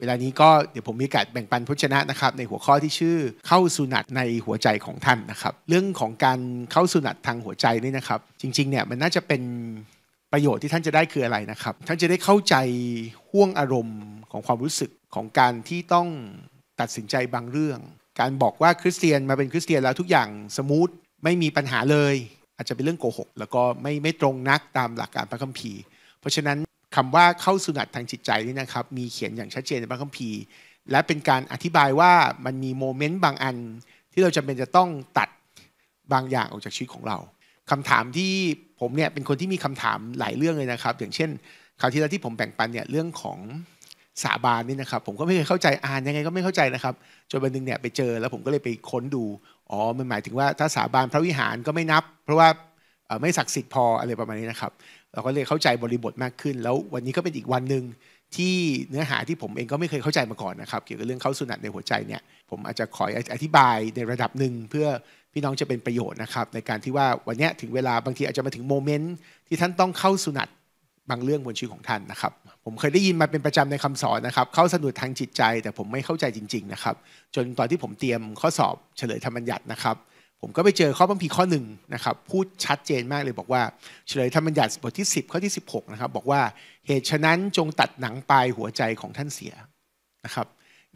เวลานี้ก็เดี๋ยวผมมีการแบ่งปันพจนะนะครับ ในหัวข้อที่ชื่อเข้าสุนัตในหัวใจของท่านนะครับ เรื่องของการเข้าสุนัตทางหัวใจนี่นะครับ จริงๆเนี่ยมันน่าจะเป็นประโยชน์ที่ท่านจะได้คืออะไรนะครับท่านจะได้เข้าใจห่วงอารมณ์ของความรู้สึกของการที่ต้องตัดสินใจบางเรื่อง การบอกว่าคริสเตียนมาเป็นคริสเตียนแล้วทุกอย่างสมูทไม่มีปัญหาเลย อาจจะเป็นเรื่องโกหกแล้วก็ไม่ไม่ตรงนักตามหลักการพระคัมภีร์เพราะฉะนั้นคำว่าเข้าสุนัตทางจิตใจนี่นะครับ มีเขียนอย่างชัดเจนในพระคัมภีร์และเป็นการอธิบายว่ามันมีโมเมนต์บางอัน ที่เราจำเป็นจะต้องตัดบางอย่างออกจากชีวิตของเรา คำถามที่ผมเนี่ยเป็นคนที่มีคำถามหลายเรื่องเลยนะครับ อย่างเช่น คราวที่แล้วที่ผมแบ่งปันเนี่ยเรื่องของสาบานนี่นะครับ ผมก็ไม่เคยเข้าใจอ่านยังไง ก็ไม่เข้าใจนะครับจนวันนึงเนี่ยไปเจอแล้วผมก็เลยไปค้นดูอ๋อมันหมายถึงว่าถ้าสาบานพระวิหารก็ไม่นับ เพราะว่าไม่ศักดิ์สิทธิ์พออะไรประมาณนี้นะครับเราก็เลยเข้าใจบริบทมากขึ้นแล้ววันนี้ก็เป็นอีกวันหนึ่งที่เนื้อหาที่ผมเองก็ไม่เคยเข้าใจมาก่อนนะครับ เกี่ยวกับเรื่องเข้าสุนัตในหัวใจเนี่ย ผมอาจจะขออธิบายในระดับหนึ่งเพื่อพี่น้องจะเป็นประโยชน์นะครับ ในการที่ว่าวันนี้ถึงเวลาบางทีอาจจะมาถึงโมเมนต์ที่ท่านต้องเข้าสุนัตบางเรื่องบนชีวิตของท่านนะครับ ผมเคยได้ยินมาเป็นประจำในคำสอนนะครับเข้าสนุดทางจิตใจ แต่ผมไม่เข้าใจจริง ๆนะครับ จนตอนที่ผมเตรียมข้อสอบเฉลยธรรมบัญญัตินะครับผมก็ไปเจอข้อบังพีข้อหนึ่งนะครับพูดชัดเจนมากเลยบอกว่าเฉลยธรรมบัญญัติบทที่ 10ข้อที่ 16นะครับบอกว่าเหตุฉะนั้นจงตัดหนังปลายหัวใจของท่านเสียนะครับ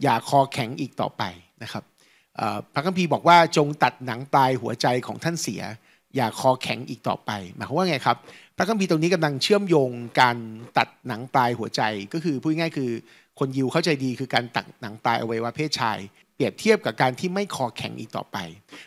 อย่าคอแข็งอีกต่อไปนะครับพระคัมภีร์บอกว่าจงตัดหนังปลายหัวใจของท่านเสีย อย่าคอแข็งอีกต่อไปหมายความว่าไงครับพระคัมภีร์ตรงนี้กำลังเชื่อมโยงการตัดหนังปลายหัวใจก็คือพูดง่ายคือคนยิวเข้าใจดีคือการตัดหนังปลายอวัยวะเพศชายเปรียบเทียบกับการที่ไม่คอแข็งอีกต่อไป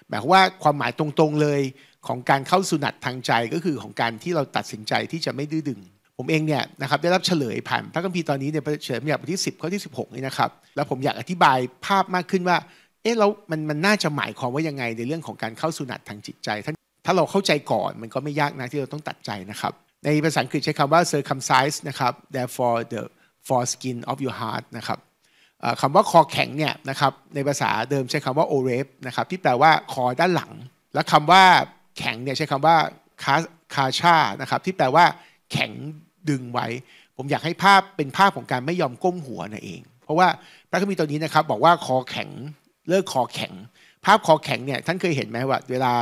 หมายความว่าความหมายตรงๆเลยของการเข้าสุนัตทางใจก็คือของการที่เราตัดสินใจที่จะไม่ดื้อดึง ผมเองเนี่ยนะครับได้รับเฉลยผ่านพระคัมภีร์ตอนนี้เนี่ยเฉลยมาบทที่10ข้อที่16 นี่นะครับ แล้วผมอยากอธิบายภาพมากขึ้นว่า เอ๊ะแล้วมัน มันน่าจะหมายความว่ายังไงในเรื่องของการเข้าสุนัตทางจิตใจถ้าถ้าเราเข้าใจก่อนมันก็ไม่ยากนะที่เราต้องตัดใจนะครับ ในภาษาอังกฤษใช้คำว่า circumcise นะครับ therefore the foreskin of your heart นะครับคำว่าคอแข็งเนี่ยนะครับในภาษาเดิมใช้คำว่าโอเรฟนะครับที่แปลว่าคอด้านหลัง และคำว่าแข็งเนี่ยใช้คำว่าคาคาชานะครับที่แปลว่าแข็งดึงไว้ ผมอยากให้ภาพเป็นภาพของการไม่ยอมก้มหัวนั่นเอง เพราะว่าพระคัมภีร์ตัวนี้นะครับบอกว่าคอแข็ง เลิกคอแข็ง ภาพคอแข็งเนี่ยท่านเคยเห็นไหมว่าเวลา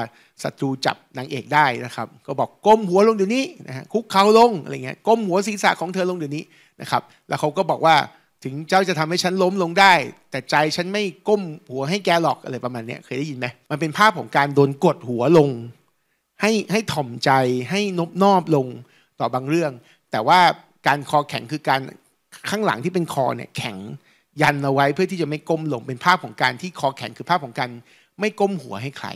ศัตรูจับนางเอกได้นะครับ ก็บอกก้มหัวลงเดี๋ยวนี้นะฮะคุกเข่าลงอะไรเงี้ยก้มหัวศีรษะของเธอลงเดี๋ยวนี้นะครับแล้วเขาก็บอกว่าถึงเจ้าจะทำให้ฉันล้มลงได้ แต่ใจฉันไม่ก้มหัวให้แกหรอกอะไรประมาณนี้เคยได้ยินไหมมันเป็นภาพของการโดนกดหัวลง ให้ให้ถ่อมใจให้นบนอบลงต่อบางเรื่อง แต่ว่าการคอแข็งคือการข้างหลังที่เป็นคอเนี่ยแข็งยันเอาไว้เพื่อที่จะไม่ก้มลง เป็นภาพของการที่คอแข็งคือภาพของการไม่ก้มหัวให้ใคร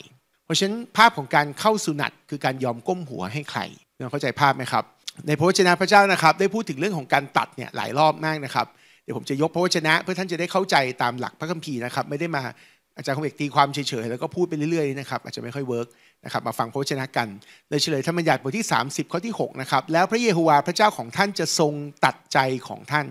เพราะฉะนั้นภาพของการเข้าสุนัตคือการยอมก้มหัวให้ใครเข้าใจภาพไหมครับ ในพระวจนะพระเจ้านะครับได้พูดถึงเรื่องของการตัดเนี่ยหลายรอบมากนะครับเดี๋ยวผมจะยกพระวจนะ เพื่อท่านจะได้เข้าใจตามหลักพระคัมภีร์นะครับ ไม่ได้มาอาจารย์คงเอกตีความเฉยๆแล้วก็พูดไปเรื่อยๆนะครับอาจจะไม่ค่อยเวิร์กนะครับมาฟังพระวจนะกันเลยเฉลยธรรมบัญญัติบทที่ 30 ข้อที่6นะครับแล้วพระเยโฮวาห์พระเจ้าของท่านจะทรงตัดใจของท่าน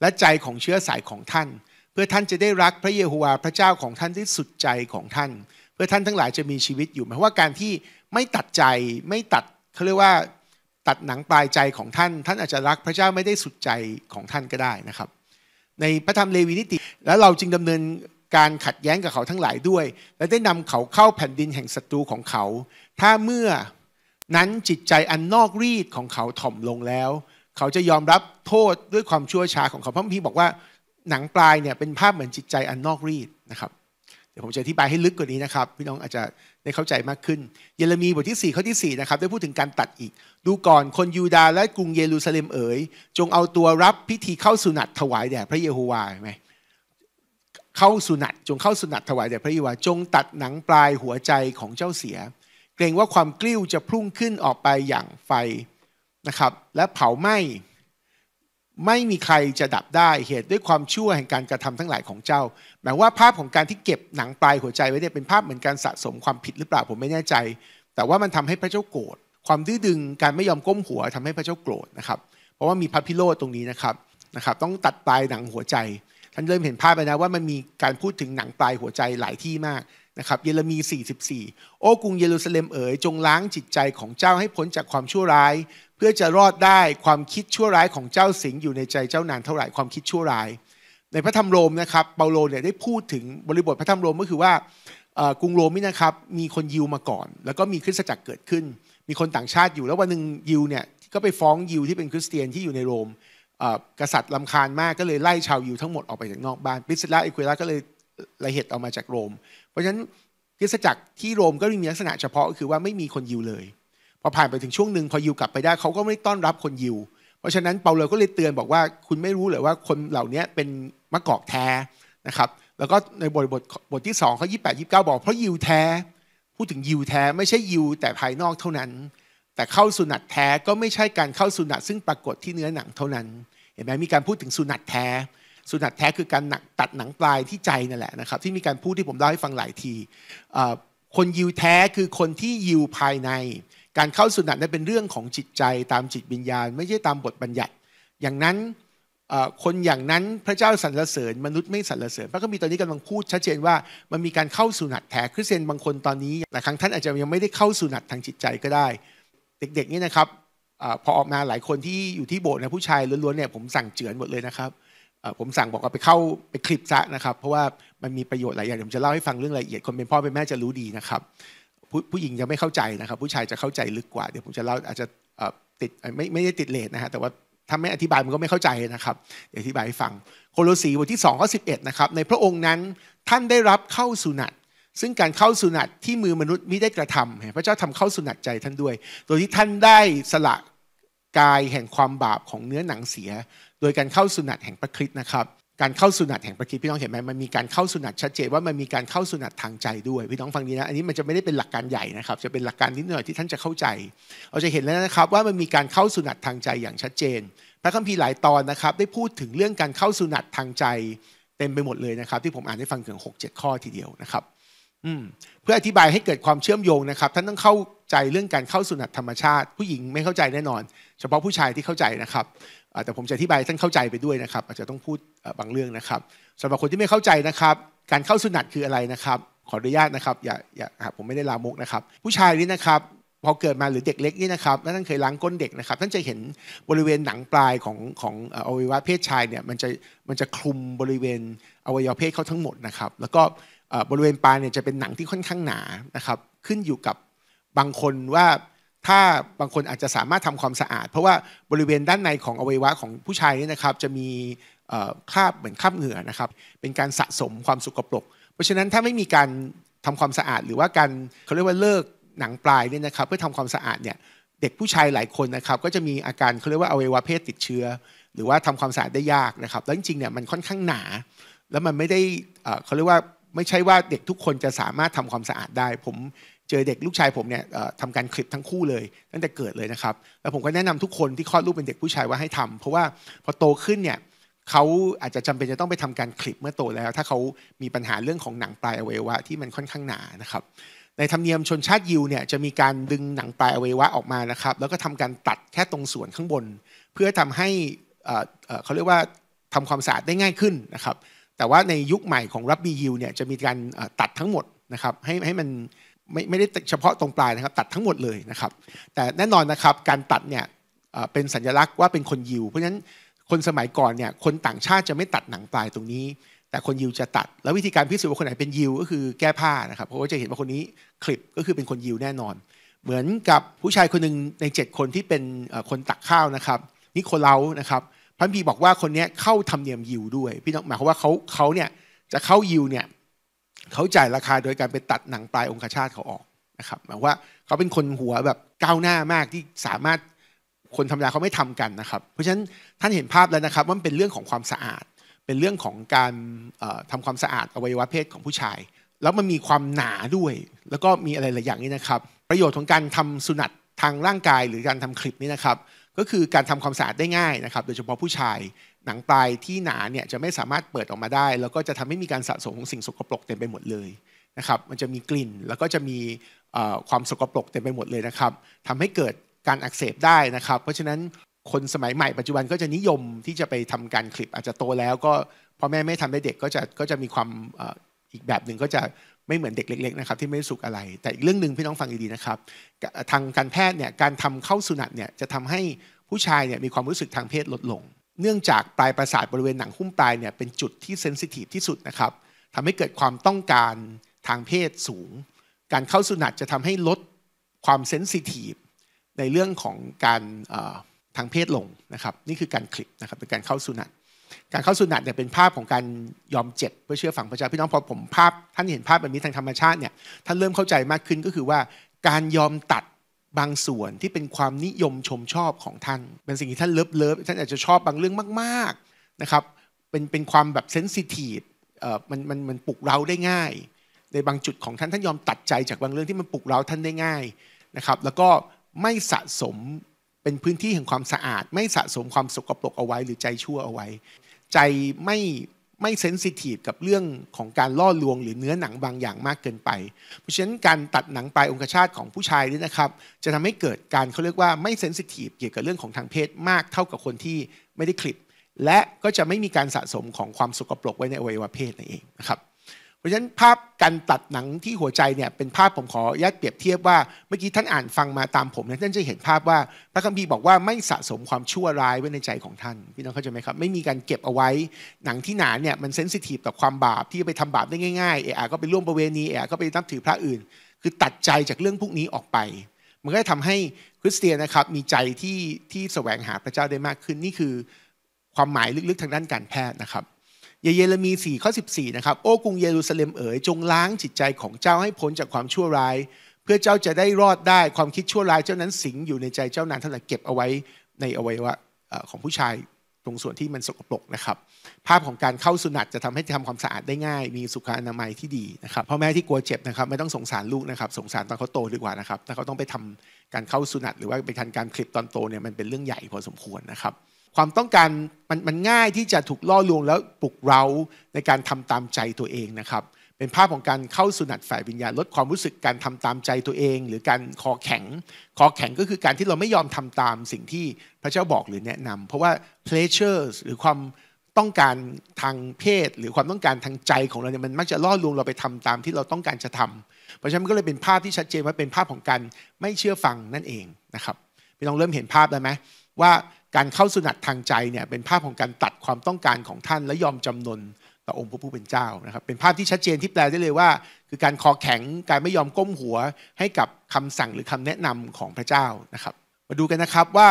และใจของเชื้อสายของท่าน เพื่อท่านจะได้รักพระเยโฮวาห์พระเจ้าของท่านที่สุดใจของท่าน เพื่อท่านทั้งหลายจะมีชีวิตอยู่หมายว่าการที่ไม่ตัดใจไม่ตัดเขาเรียกว่าตัดหนังปลายใจของท่าน ท่านอาจจะรักพระเจ้าไม่ได้สุดใจของท่านก็ได้นะครับ ในพระธรรมเลวีนิติ แล้วเราจึงดำเนินการขัดแย้งกับเขาทั้งหลายด้วย และได้นำเขาเข้าแผ่นดินแห่งศัตรูของเขา ถ้าเมื่อนั้นจิตใจอันนอกรีดของเขาถ่อมลงแล้ว เขาจะยอมรับโทษด้วยความชั่วช้าของเขาพระพีบอกว่าหนังปลายเนี่ยเป็นภาพเหมือนจิตใจอันนอกรีดนะครับ เดี๋ยวผมจะอธิบายให้ลึกกว่านี้นะครับพี่น้องอาจจะได้เข้าใจมากขึ้น เยเรมีบทที่4ข้อที่4นะครับได้พูดถึงการตัดอีก ดูก่อนคนยูดาห์และกรุงเยรูซาเล็มเอ๋ยจงเอาตัวรับพิธีเข้าสุนัตถวายแด่พระเยโฮวาไหมเข้าสุนัตจงเข้าสุนัตถวายแด่พระเยโฮวา จงตัดหนังปลายหัวใจของเจ้าเสีย เกรงว่าความกลิ้วจะพุ่งขึ้นออกไปอย่างไฟนะครับ และเผาไหม้ไม่มีใครจะดับได้เหตุด้วยความชั่วแห่งการกระทำทั้งหลายของเจ้าหมายว่าภาพของการที่เก็บหนังปลายหัวใจไว้เนี่ยเป็นภาพเหมือนการสะสมความผิดหรือเปล่าผมไม่แน่ใจ แต่ว่ามันทำให้พระเจ้าโกรธ ความดื้อดึงการไม่ยอมก้มหัวทำให้พระเจ้าโกรธนะครับ เพราะว่ามีพัะพิโรธตรงนี้นะครับ นะครับ ต้องตัดปลายหนังหัวใจ ท่านเริ่มเห็นภาพไปนะว่ามันมีการพูดถึงหนังปลายหัวใจหลายที่มากนะครับ เยเรมี44โอ้กรุงเยรูซาเล็มเอ๋ยจงล้างจิตใจของเจ้าให้พ้นจากความชั่วร้ายพื่อจะรอดได้ความคิดชั่วร้ายของเจ้าสิงอยู่ในใจเจ้านานเท่าไหร่ความคิดชั่วร้าย ในพระธรรมโรมนะครับเปาโลเนี่ยได้พูดถึงบริบทพระธรรมโรม ก็คือว่ากรุงโรมนี่นะครับมีคนยิวมาก่อน แล้วก็มีคริสตจักรเกิดขึ้น มีคนต่างชาติอยู่ แล้ววันหนึ่งยิวเนี่ยก็ไปฟ้องยิวที่เป็นคริสเตียนที่อยู่ในโรมกษัตริย์ลำคาญมากก็เลยไล่ชาวยิวทั้งหมดออกไปจากนอกบ้านปิสลาอิควล่าก็เลยละเหตุออกมาจากโรม เพราะฉะนั้นคริสตจักรที่โรมก็มีลักษณะเฉพาะก็คือว่าไม่มีคนยิวเลยพอผ่านไปถึงช่วงหนึ่งพอยิวกลับไปได้ เขาก็ไม่ต้อนรับคนยิว เพราะฉะนั้นเปาโลก็เลยเตือนบอกว่าคุณไม่รู้เลยว่าคนเหล่านี้เป็นมะกอกแท้นะครับ แล้วก็ในบทบทบทที่2ขี่เก้าบอกเพราะยิวแท้ พูดถึงยิวแท้ ไม่ใช่ยิวแต่ภายนอกเท่านั้น แต่เข้าสุนัตแท้ก็ไม่ใช่การเข้าสุนัตซึ่งปรากฏที่เนื้อหนังเท่านั้น เห็นไหมมีการพูดถึงสุนัตแท้ สุนัตแท้คือการตัดหนังปลายที่ใจนั่นแหละนะครับที่มีการพูดที่ผมเล่าให้ฟังหลายทีคนยิวแท้คือคนที่ยิวภายในการเข้าสุนัตนั้นเป็นเรื่องของจิตใจตามจิตวิญญาณ ไม่ใช่ตามบทบัญญัติ อย่างนั้นคนอย่างนั้นพระเจ้าสรรเสริญ มนุษย์ไม่สรรเสริญพระก็มีตอนนี้กำลังพูดชัดเจนว่ามันมีการเข้าสุนัตแท้คริสเตียนบางคนตอนนี้ หลายครั้งท่านอาจจะยังไม่ได้เข้าสุนัตทางจิตใจก็ได้ เด็กๆนี่นะครับพอออกมาหลายคนที่อยู่ที่โบสถ์นะผู้ชายล้วนๆเนี่ยผมสั่งเจือนหมดเลยนะครับผมสั่งบอกว่าไปเข้าไปคลิปซะนะครับเพราะว่ามันมีประโยชน์หลายอย่างผมจะเล่าให้ฟังเรื่องรายละเอียดคนเป็นพ่อเป็นแม่จะรู้ดีนะครับผู้ผู้หญิงจะไม่เข้าใจนะครับ ผู้ชายจะเข้าใจลึกกว่าเดี๋ยวผมจะเล่าอาจจะติดไม่ไม่ได้ติดเลทนะฮะแต่ว่าถ้าไม่อธิบายมันก็ไม่เข้าใจนะครับเดี๋ยวอธิบายให้ฟังโคโลสีบทที่2ข้อ11นะครับในพระองค์นั้นท่านได้รับเข้าสุนัตซึ่งการเข้าสุนัตที่มือมนุษย์มิได้กระทำพระเจ้าทำเข้าสุนัตใจท่านด้วย โดยที่ท่านได้สละกายแห่งความบาปของเนื้อหนังเสีย โดยการเข้าสุนัตแห่งพระคริสต์นะครับการเข้าสุนัตแห่งประคิพี่น้องเห็นไหมมันมีการเข้าสุนัตชัดเจนว่ามันมีการเข้าสุนัตทางใจด้วย พี่น้องฟังดีนะอันนี้มันจะไม่ได้เป็นหลักการใหญ่นะครับ จะเป็นหลักการนิดหน่อยที่ท่านจะเข้าใจเราจะเห็นแล้วนะครับว่ามันมีการเข้าสุนัตทางใจอย่างชัดเจนพระคัมภีร์หลายตอนนะครับ ได้พูดถึงเรื่องการเข้าสุนัตทางใจเต็มไปหมดเลยนะครับ ที่ผมอ่านให้ฟังถึง 6 7 ข้อทีเดียวนะครับเพื่ออธิบายให้เกิดความเชื่อมโยงนะครับ ท่านต้องเข้าใจเรื่องการเข้าสุนัตธรรมชาติผู้หญิงไม่เข้าใจแน่นอน เฉพาะผู้ชายที่เข้าใจนะครับแต่ผมจะอธิบายท่านเข้าใจไปด้วยนะครับอาจจะต้องพูดบางเรื่องนะครับสำหรับคนที่ไม่เข้าใจนะครับการเข้าสุนัตคืออะไรนะครับขออนุญาตนะครับอย่าอย่าผมไม่ได้ลามกนะครับผู้ชายนี่นะครับ พอเกิดมาหรือเด็กเล็กนี่นะครับท่านเคยล้างก้นเด็กนะครับท่านจะเห็นบริเวณหนังปลายของของอวัยวะเพศชายเนี่ยมันจะมันจะคลุมบริเวณอวัยวะเพศเขาทั้งหมดนะครับแล้วก็บริเวณปลายเนี่ยจะเป็นหนังที่ค่อนข้างหนานะครับขึ้นอยู่กับบางคนว่าถ้าบางคนอาจจะสามารถทำความสะอาด เพราะว่าบริเวณด้านในของอวัยวะของผู้ชายนี่นะครับ จะมีคราบเหมือนคราบเหงื่อนะครับเป็นการสะสมความสกปรกเพราะฉะนั้นถ้าไม่มีการทำความสะอาด หรือว่าการเขาเรียกว่าเลิกหนังปลายเนี่ยนะครับ เพื่อทำความสะอาดเนี่ยเด็กผู้ชายหลายคนนะครับ ก็จะมีอาการเขาเรียกว่าอวัยวะเพศติดเชื้อ หรือว่าทำความสะอาดได้ยากนะครับแล้วจริงๆเนี่ยมันค่อนข้างหนา แล้วมันไม่ได้เขาเรียกว่าไม่ใช่ว่าเด็กทุกคนจะสามารถทำความสะอาดได้ผมเจอเด็กลูกชายผมเนี่ยทำการคลิปทั้งคู่เลย ตั้งแต่เกิดเลยนะครับ แล้วผมก็แนะนำทุกคนที่คลอดลูกเป็นเด็กผู้ชายว่าให้ทำ เพราะว่าพอโตขึ้นเนี่ยเขาอาจจะจำเป็นจะต้องไปทำการคลิปเมื่อโตแล้ว ถ้าเขามีปัญหาเรื่องของหนังปลายอวัยวะที่มันค่อนข้างหนานะครับ ในธรรมเนียมชนชาติยิวเนี่ยจะมีการดึงหนังปลายอวัยวะออกมานะครับแล้วก็ทำการตัดแค่ตรงส่วนข้างบน เพื่อทำให้เขาเรียกว่าทำความสะอาดได้ง่ายขึ้นนะครับแต่ว่าในยุคใหม่ของรับบียิวเนี่ยจะมีการตัดทั้งหมดนะครับให้ให้มันไม่ไม่ได้เฉพาะตรงปลายนะครับ ตัดทั้งหมดเลยนะครับแต่แน่นอนนะครับการตัดเนี่ยเป็นสัญลักษณ์ว่าเป็นคนยิวเพราะฉะนั้นคนสมัยก่อนเนี่ยคนต่างชาติจะไม่ตัดหนังปลายตรงนี้ แต่คนยิวจะตัด แล้ววิธีการพิสูจน์ว่าคนไหนเป็นยิว ก็คือแก้ผ้านะครับเพราะว่าจะเห็นว่าคนนี้คลิปก็คือเป็นคนยิวแน่นอน เหมือนกับผู้ชายคนหนึ่งใน 7 คนที่เป็นคนตักข้าวนะครับนิโคเลานะครับพันพีบอกว่าคนนี้เข้าธรรมเนียมยิวด้วย พี่น้องหมายความว่าเขาเขาเนี่ยจะเข้ายิวเนี่ยเขาจ่ายราคาโดยการไปตัดหนังปลายองคชาตเขาออกนะครับหมายว่าเขาเป็นคนหัวแบบก้าวหน้ามากที่สามารถคนธรรมดาเขาไม่ทำกันนะครับ เพราะฉะนั้นท่านเห็นภาพแล้วนะครับว่าเป็นเรื่องของความสะอาด เป็นเรื่องของการทำความสะอาดอวัยวะเพศของผู้ชาย แล้วมันมีความหนาด้วย แล้วก็มีอะไรหลายอย่างนี่นะครับประโยชน์ของการทำสุนัตทางร่างกายหรือการทำคลิปนี้นะครับก็คือการทำความสะอาดได้ง่ายนะครับโดยเฉพาะผู้ชายหนังปลายที่หนาเนี่ยจะไม่สามารถเปิดออกมาได้ แล้วก็จะทำให้มีการสะสมของสิ่งสกปรกเต็มไปหมดเลยนะครับมันจะมีกลิ่นแล้วก็จะมีความสกปรกเต็มไปหมดเลยนะครับทำให้เกิดการอักเสบได้นะครับ เพราะฉะนั้นคนสมัยใหม่ปัจจุบันก็จะนิยมที่จะไปทำการคลิปอาจจะโตแล้วก็พ่อแม่ไม่ทำให้เด็กก็จะก็จะมีความอีกแบบหนึ่งก็จะไม่เหมือนเด็กเล็กๆนะครับที่ไม่สุกอะไร แต่อีกเรื่องหนึ่งพี่น้องฟังดีๆนะครับทางการแพทย์เนี่ยการทำเข้าสุนัตเนี่ยจะทำให้ผู้ชายเนี่ยมีความรู้สึกทางเพศลดลงเนื่องจากปลายประสาทบริเวณหนังหุ้มปลาย เนี่ยเป็นจุดที่เซนซิทีฟที่สุดนะครับทำให้เกิดความต้องการทางเพศสูง การเข้าสุนัตจะทำให้ลดความเซนซิทีฟในเรื่องของการทางเพศลงนะครับนี่คือการคลิปนะครับเป็นการเข้าสุนัตการเข้าสุนัตเนี่ยเป็นภาพของการยอมเจ็บเพื่อเชื่อฝังพระเจ้าพี่น้องพอผมภาพท่านเห็นภาพแบบนี้ทางธรรมชาติเนี่ยท่านเริ่มเข้าใจมากขึ้นก็คือว่าการยอมตัดบางส่วนที่เป็นความนิยมชมชอบของท่านเป็นสิ่งที่ท่านเลิฟเลิฟท่านอาจจะชอบบางเรื่องมากๆนะครับเป็นเป็นความแบบเซนซิทีฟเอ่อมันมันมันปลุกเราได้ง่าย ในบางจุดของท่านท่านยอมตัดใจจากบางเรื่องที่มันปลุกเราท่านได้ง่ายนะครับแล้วก็ไม่สะสมเป็นพื้นที่แห่งความสะอาด ไม่สะสมความสกปรกเอาไว้ หรือใจชั่วเอาไว้ ใจไม่ไม่เซนซิทีฟกับเรื่องของการล่อลวงหรือเนื้อหนังบางอย่างมากเกินไป เพราะฉะนั้นการตัดหนังปลายองคชาตของผู้ชายนี่นะครับ จะทำให้เกิดการเขาเรียกว่าไม่เซนซิทีฟเกี่ยวกับเรื่องของทางเพศมากเท่ากับคนที่ไม่ได้คลิปและก็จะไม่มีการสะสมของความสกปรกไว้ในอวัยวะเพศนั่นเองนะครับเพราะฉะนั้นภาพการตัดหนังที่หัวใจเนี่ยเป็นภาพผมขอยัดเปรียบเทียบว่าเมื่อกี้ท่านอ่านฟังมาตามผมนยท่านจะเห็นภาพว่าพระคัมภีร์บอกว่าไม่สะสมความชั่วร้ายไว้ในใจของท่าน พี่น้องเข้าใจไหมครับไม่มีการเก็บเอาไว้หนังที่หนาเนี่ยมันเซนซิทีฟต่อความบาปที่จะไปทำบาปได้ง่ายๆเอะก็ไปร่วมประเวณีเอะก็ไปนับถือพระอื่น คือตัดใจจากเรื่องพวกนี้ออกไปมันก็ทำให้คริสเตียนนะครับมีใจที่ที่แสวงหาพระเจ้าได้มากขึ้นนี่คือ ความหมายลึกๆ ทางด้านการแพทย์นะครับเยเรมี4ข้อ14นะครับโอ้กรุงเยรูซาเล็มเอ๋ยจงล้างจิตใจของเจ้าให้พ้นจากความชั่วร้าย เพื่อเจ้าจะได้รอดได้ความคิดชั่วร้ายเจ้านั้นสิงอยู่ในใจเจ้านานท่านจรเก็บเอาไว้ ในอวัยวะของผู้ชายตรงส่วนที่มันสกปรกนะครับ ภาพของการเข้าสุนัตจะทำให้ทำความสะอาดได้ง่าย มีสุขอนามัยที่ดีนะครับพ่อแม่ที่กลัวเจ็บนะครับ ไม่ต้องสงสารลูกนะครับสงสารตอนเขาโตดีกว่านะครับถ้าเขาต้องไปทำการเข้าสุนัตหรือว่าไปทันการคลิปตอนโตเนี่ยมันเป็นเรื่องใหญ่พอสมควรนะครับความต้องการมันมันง่ายที่จะถูกล่อลวงแล้วปลุกเราในการทำตามใจตัวเองนะครับ เป็นภาพของการเข้าสุนัตฝ่ายวิญญาณลดความรู้สึกการทำตามใจตัวเอง หรือการคอแข็ง คอแข็งก็คือการที่เราไม่ยอมทำตามสิ่งที่พระเจ้าบอกหรือแนะนำ เพราะว่า pleasures หรือความต้องการทางเพศ หรือความต้องการทางใจของเราเนี่ยมันมักจะล่อลวงเราไปทำตามที่เราต้องการจะทำ เพราะฉะนั้นก็เลยเป็นภาพที่ชัดเจนว่าเป็นภาพของการไม่เชื่อฟังนั่นเองนะครับพี่้องเริ่มเห็นภาพแล้วไหมว่าการเข้าสุนัตทางใจเนี่ยเป็นภาพของการตัดความต้องการของท่านและยอมจำนนต่อองค์พระผู้เป็นเจ้านะครับ เป็นภาพที่ชัดเจนที่แปลได้เลยว่า คือการคอแข็งการไม่ยอมก้มหัวให้กับคำสั่งหรือคำแนะนำของพระเจ้านะครับาดูกันนะครับว่า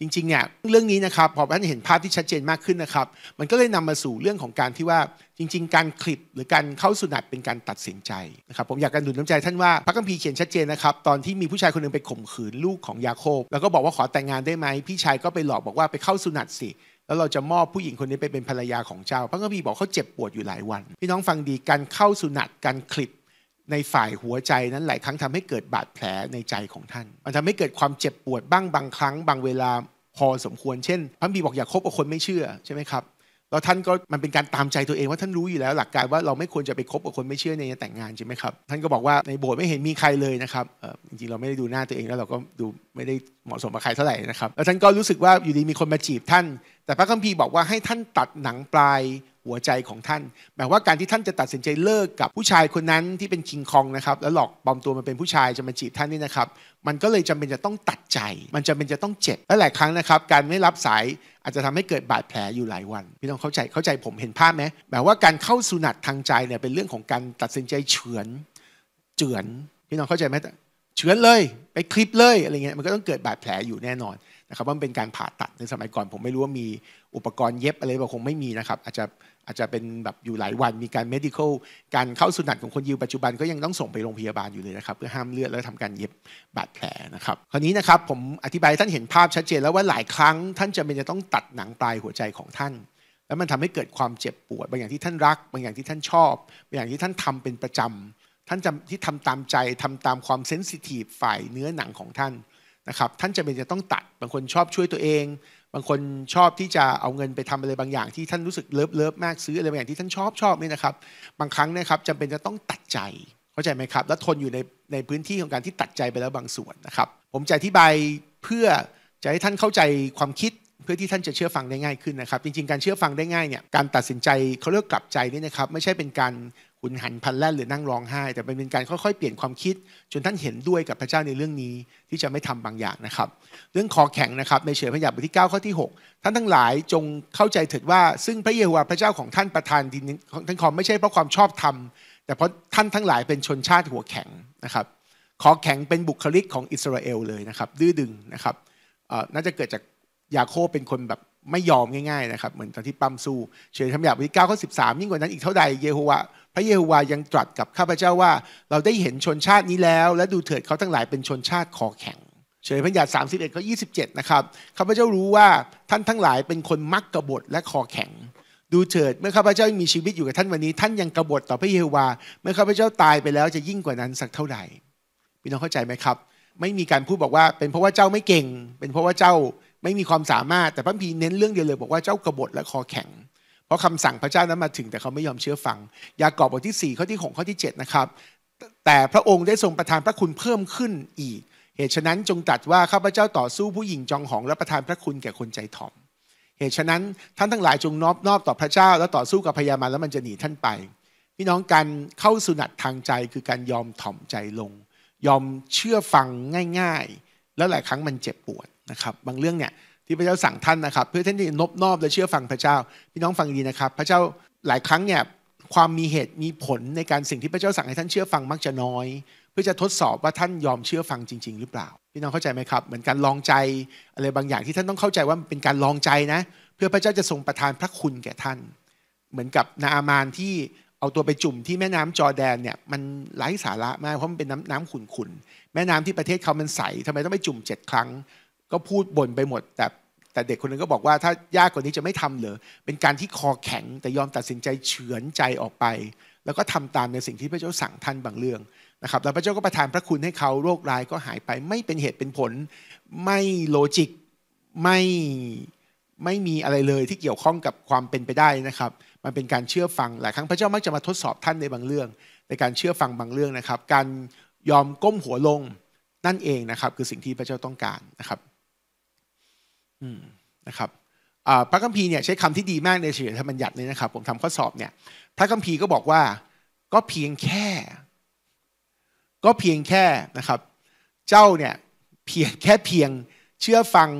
จริงๆเนี่ยเรื่องนี้นะครับพอท่านเห็นภาพที่ชัดเจนมากขึ้นนะครับ มันก็เลยนำมาสู่เรื่องของการที่ว่าจริงๆ การคลิปหรือการเข้าสุนัตเป็นการตัดสินใจนะครับผมอยากการดุนน้ำใจท่านว่าพระคัมภีร์เขียนชัดเจนนะครับ ตอนที่มีผู้ชายคนนึงไปข่มขืนลูกของยาโคบแล้วก็บอกว่าขอแต่งงานได้ไหมพี่ชายก็ไปหลอกบอกว่าไปเข้าสุนัตสิแล้วเราจะมอบผู้หญิงคนนี้ไปเป็นภรรยาของเจ้า พระคัมภีร์บอกเขาเจ็บปวดอยู่หลายวันพี่น้องฟังดีการเข้าสุนัตการคลิปในฝ่ายหัวใจนั้นหลายครั้งทำให้เกิดบาดแผลในใจของท่าน มันทำให้เกิดความเจ็บปวดบ้างบางครั้งบางเวลาพอสมควร เช่นพระบีบอกอย่าคบกับคนไม่เชื่อใช่ไหมครับ แล้วท่านก็มันเป็นการตามใจตัวเองว่าท่านรู้อยู่แล้ว หลักการว่าเราไม่ควรจะไปคบกับคนไม่เชื่อในแต่งงานใช่ไหมครับ ท่านก็บอกว่าในโบสถ์ไม่เห็นมีใครเลยนะครับจริงๆเราไม่ได้ดูหน้าตัวเองแล้วเราก็ดูไม่ได้เหมาะสมกับใครเท่าไหร่นะครับ แล้วท่านก็รู้สึกว่าอยู่ดีมีคนมาจีบท่าน แต่พระคัมภีร์บอกว่าให้ท่านตัดหนังปลายหัวใจของท่านหมายว่าการที่ท่านจะตัดสินใจเลิกกับผู้ชายคนนั้นที่เป็นคิงคองนะครับ แล้วหลอกปลอมตัวมาเป็นผู้ชายจะมาจีบท่านนี่นะครับ มันก็เลยจำเป็นจะต้องตัดใจ มันจำเป็นจะต้องเจ็บและหลายครั้งนะครับ การไม่รับสายอาจจะทำให้เกิดบาดแผลอยู่หลายวัน พี่น้องเข้าใจเข้าใจผมเห็นภาพไหมแบบว่าการเข้าสุนัตทางใจเนี่ยเป็นเรื่องของการตัดสินใจเฉือน เจือน พี่น้องเข้าใจไหมเฉือนเลย ไปคลิปเลยอะไรเงี้ยมันก็ต้องเกิดบาดแผลอยู่แน่นอนนะครับว่ามันเป็นการผ่าตัดในสมัยก่อนผมไม่รู้ว่ามีอุปกรณ์เย็บอะไรแบบคงไม่มีนะครับอาจจะอาจจะเป็นแบบอยู่หลายวันมีการ medical การเข้าสุนัตของคนยิวปัจจุบันก็ยังต้องส่งไปโรงพยาบาลอยู่เลยนะครับเพื่อห้ามเลือดแล้วทำการเย็บบาดแผลนะครับคราวนี้นะครับผมอธิบายท่านเห็นภาพชัดเจนแล้วว่าหลายครั้งท่านจะเป็นจะต้องตัดหนังปลายหัวใจของท่าน แล้วมันทำให้เกิดความเจ็บปวดบางอย่างที่ท่านรักบางอย่างที่ท่านชอบบางอย่างที่ท่านทำเป็นประจำ ท่านจที่ทำตามใจทำตามความเซนซิทีฟฝ่ายเนื้อหนังของท่านนะครับท่านจะเป็นจะต้องตัดบางคนชอบช่วยตัวเอง บางคนชอบที่จะเอาเงินไปทำอะไรบางอย่างที่ท่านรู้สึกเลิฟเลิฟมากซื้ออะไรบางอย่างที่ท่านชอบชอบเนี่ยนะครับบางครั้งนะครับจำเป็นจะต้องตัดใจเข้าใจไหมครับ และทนอยู่ในในพื้นที่ของการที่ตัดใจไปแล้วบางส่วนนะครับผมจะอธิบายเพื่อ จะให้ท่านเข้าใจความคิดเพื่อที่ท่านจะเชื่อฟังได้ง่ายขึ้นนะครับ จริงๆ การเชื่อฟังได้ง่ายเนี่ยการตัดสินใจเขาเลือกกลับใจนี่นะครับไม่ใช่เป็นการขุนหันพันแล่นหรือนั่งร้องไห้ แต่เป็นการค่อยๆเปลี่ยนความคิด จนท่านเห็นด้วยกับพระเจ้าในเรื่องนี้ที่จะไม่ทำบางอย่างนะครับ เรื่องคอแข็งนะครับในเฉยพระยาบทที่9ข้อที่ 6 ท่านทั้งหลายจงเข้าใจเถิดว่าซึ่งพระเยโฮวาห์พระเจ้า ของท่านประทานดินท่านขอไม่ใช่เพราะ ความชอบธรรมแต่เพราะท่านทั้งหลายเป็นชนชาติหัวแข็งนะครับคอแข็งเป็นบุคลิกของอิสราเอลเลยนะครับดื้อดึงนะครับน่าจะเกิดจากยาโคบเป็นคนแบบไม่ยอมง่ายๆนะครับเหมือนตอนที่ปั้มสู้เฉยทำหยาบที่เก้าข้อสิบสามยิ่งกว่านั้นอีกเท่าใด เยโฮวาพระเยโฮวายังตรัสกับข้าพเจ้าว่าเราได้เห็นชนชาตินี้แล้ว และดูเถิดเขาทั้งหลายเป็นชนชาติ คอแข็งเฉยพระญาติสามสิบเอ็ดข้อยี่สิบเจ็ดนะครับข้าพเจ้ารู้ว่าท่านทั้งหลายเป็นคนมักกบฏและคอแข็ง ดูเถิดเมื่อข้าพเจ้ามีชีวิตอยู่กับท่านวันนี้ ท่านยังกบฏต่อพระเยโฮวาเมื่อข้าพเจ้าตายไปแล้วจะยิ่งกว่านั้นสักเท่าไหร่พี่น้องเข้าใจไหมครับ ไม่มีการพูดบอกว่า เป็นเพราะว่าเจ้าไม่เก่ง เป็นเพราะว่าเจ้าไม่มีความสามารถแต่พระพีเน้นเรื่องเดียวเลย บอกว่าเจ้ากบฏและคอแข็งเพราะคำสั่งพระเจ้านั้นมาถึงแต่เขาไม่ยอมเชื่อฟัง ยากอบบทที่4ข้อที่6ข้อที่7นะครับ แต่พระองค์ได้ทรงประทานพระคุณเพิ่มขึ้นอีก เหตุฉะนั้นจงตัดว่าข้าพเจ้าต่อสู้ผู้หญิงจองหองและประทานพระคุณแก่คนใจถ่อม เหตุฉะนั้นท่านทั้งหลายจงนอบนอบต่อพระเจ้าและต่อสู้กับพญามารแล้วมันจะหนีท่านไป พี่น้องการเข้าสุนัตทางใจคือการยอมถ่อมใจลง ยอมเชื่อฟังง่ายๆ แล้วหลายครั้งมันเจ็บปวดนะครับ บางเรื่องเนี่ยที่พระเจ้าสั่งท่านนะครับ เพื่อท่านจะนบนอบและเชื่อฟังพระเจ้าพี่น้องฟังดีนะครับ พระเจ้าหลายครั้งเนี่ยความมีเหตุมีผลในการสิ่งที่พระเจ้าสั่งให้ท่านเชื่อฟังมักจะน้อย เพื่อจะทดสอบว่าท่านยอมเชื่อฟังจริง ๆหรือเปล่าพี่น้องเข้าใจไหมครับ เหมือนการลองใจอะไรบางอย่างที่ท่านต้องเข้าใจว่าเป็นการลองใจนะ เพื่อพระเจ้าจะทรงประทานพระคุณแก่ท่าน เหมือนกับนาอามานที่เอาตัวไปจุ่มที่แม่น้ำจอแดนเนี่ยมันไร้สาระมากเพราะมันเป็นน้ำน้ำขุ่นๆแม่น้ำที่ประเทศเขามันใสทำไมต้องไปจุ่มเจ็ดครั้งก็พูดบ่นไปหมด แต่แต่เด็กคนนึงก็บอกว่าถ้ายากกว่านี้จะไม่ทำเหรอเป็นการที่คอแข็งแต่ยอมตัดสินใจเฉือนใจออกไป แล้วก็ทำตามในสิ่งที่พระเจ้าสั่งท่านบางเรื่องนะครับแล้วพระเจ้าก็ประทานพระคุณให้เขา โรคร้ายก็หายไปไม่เป็นเหตุเป็นผล ไม่โลจิกไม่ ไม่มีอะไรเลยที่เกี่ยวข้องกับความเป็นไปได้นะครับ มันเป็นการเชื่อฟัง หลายครั้งพระเจ้ามักจะมาทดสอบท่านในบางเรื่องในการเชื่อฟังบางเรื่องนะครับ การยอมก้มหัวลงนั่นเองนะครับ คือสิ่งที่พระเจ้าต้องการนะครับนะครับพระคัมภีร์เนี่ยใช้คำที่ดีมากในเฉลยธรรมบัญญัติเนี่ยนะครับ ผมทำข้อสอบเนี่ยพระคัมภีร์ก็บอกว่า ก็เพียงแค่ ก็เพียงแค่นะครับ เจ้าเนี่ยเพียงแค่เพียงเชื่อฟัง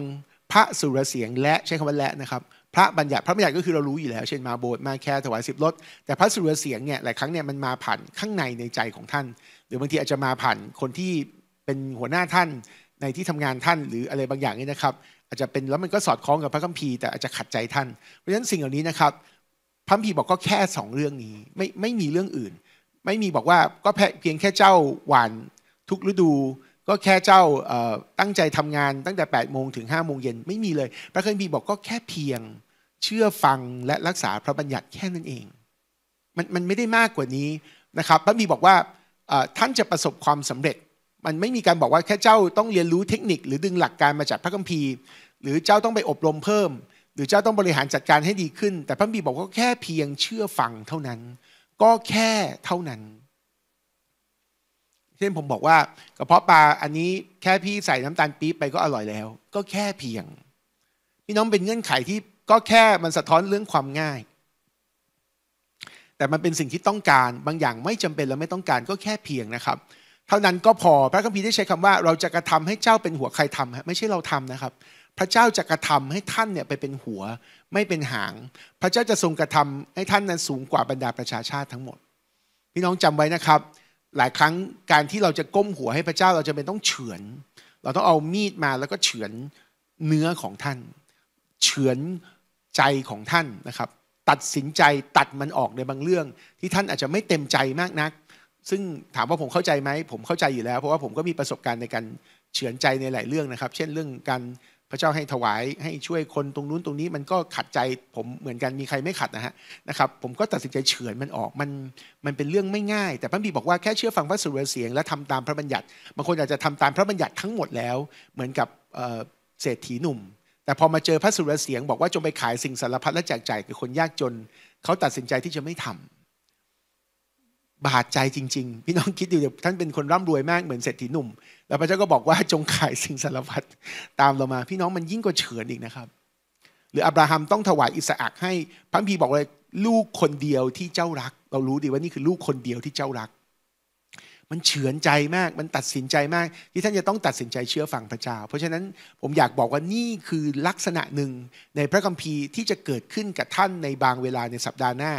พระสุรเสียง และใช้คำว่าและนะครับพระบัญญัติพระบัญญัติก็คือเรารู้อยู่แล้วเช่นมาโบสถ์มาแค่ถวายสิบรถแต่พระสุรเสียงเนี่ยหลายครั้งเนี่ยมันมาผ่านข้างในในใจของท่าน หรือบางทีอาจจะมาผ่านคนที่เป็นหัวหน้าท่านในที่ทำงานท่านหรืออะไรบางอย่างนี่นะครับอาจจะเป็นแล้วมันก็สอดคล้องกับพระคัมภีร์แต่อาจจะขัดใจท่าน เพราะฉะนั้นสิ่งเหล่านี้นะครับพระคัมภีร์บอกก็แค่ 2 เรื่องนี้ไม่ไม่มีเรื่องอื่น ไม่มีบอกว่าก็เพียงแค่เจ้าหวานทุกฤดู ก็แค่เจ้าตั้งใจทำงานตั้งแต่8ปดโมงถึง5้าโมงเย็นไม่มีเลย พระคัมภีร์บอกก็แค่เพียงเชื่อฟังและรักษาพระบัญญัติแค่นั้นเองมันมันไม่ได้มากกว่านี้นะครับพระคัมภีร์บอกว่าท่านจะประสบความสำเร็จมันไม่มีการบอกว่าแค่เจ้าต้องเรียนรู้เทคนิค หรือดึงหลักการมาจากพระคัมภีร์หรือเจ้าต้องไปอบรมเพิ่ม หรือเจ้าต้องบริหารจัดการให้ดีขึ้น แต่พระคัมภีร์บอกว่าแค่เพียงเชื่อฟังเท่านั้น ก็แค่เท่านั้นเช่นผมบอกว่ากระเพาะปลาอันนี้แค่พี่ใส่น้ำตาลปี๊บไปก็อร่อยแล้ว ก็แค่เพียงพี่น้องเป็นเงื่อนไขที่ก็แค่มันสะท้อนเรื่องความง่าย แต่มันเป็นสิ่งที่ต้องการบางอย่างไม่จำเป็นและไม่ต้องการ ก็แค่เพียงนะครับเท่านั้นก็พอพระคัมภีร์ได้ใช้คำว่าเราจะกระทำให้เจ้าเป็นหัวใครทำฮะไม่ใช่เราทำนะครับ พระเจ้าจะกระทำให้ท่านเนี่ยไปเป็นหัวไม่เป็นหาง พระเจ้าจะทรงกระทำให้ท่านนั้นสูงกว่าบรรดาประชาชาติทั้งหมด พี่น้องจำไว้นะครับ หลายครั้งการที่เราจะก้มหัวให้พระเจ้าเราจะเป็นต้องเฉือนเราต้องเอามีดมาแล้วก็เฉือนเนื้อของท่าน เฉือนใจของท่านนะครับ ตัดสินใจตัดมันออกในบางเรื่อง ที่ท่านอาจจะไม่เต็มใจมากนักซึ่งถามว่าผมเข้าใจไหมผมเข้าใจอยู่แล้ว เพราะว่าผมก็มีประสบการณ์ในการเฉือนใจในหลายเรื่องนะครับ เช่นเรื่องการพระเจ้าให้ถวายให้ช่วยคนตรงนู้นตรงนี้มันก็ขัดใจผมเหมือนกันมีใครไม่ขัดนะฮะนะครับผมก็ตัดสินใจเฉือนมันออกมันมันเป็นเรื่องไม่ง่าย แต่พระบีบอกว่าแค่เชื่อฟังพระสุรเสียงและทำตามพระบัญญัติบางคนอาจจะทำตามพระบัญญัติทั้งหมดแล้วเหมือนกับเศรษฐีหนุ่ม แต่พอมาเจอพระสุรเสียงบอกว่าจงไปขายสิ่งสารพัดและแจกจ่ายแก่คนยากจนเขาตัดสินใจที่จะไม่ทำบาดใจจริงๆ พี่น้องคิดดูเดี๋ยวท่านเป็นคนร่ำรวยมากเหมือนเศรษฐีหนุ่มแล้วพระเจ้าก็บอกว่าจงขายสิ่งสารพัดตามเรามา พี่น้องมันยิ่งกว่าเฉือนอีกนะครับ หรืออับราฮัมต้องถวายอิสอักให้พระพีบอกเลยลูกคนเดียวที่เจ้ารัก เรารู้ดีว่านี่คือลูกคนเดียวที่เจ้ารัก มันเฉือนใจมากมันตัดสินใจมากที่ท่านจะต้องตัดสินใจเชื่อฟังพระเจ้า เพราะฉะนั้นผมอยากบอกว่านี่คือลักษณะหนึ่งในพระคัมภีร์ที่จะเกิดขึ้นกับท่านในบางเวลาในสัปดาห์หน้า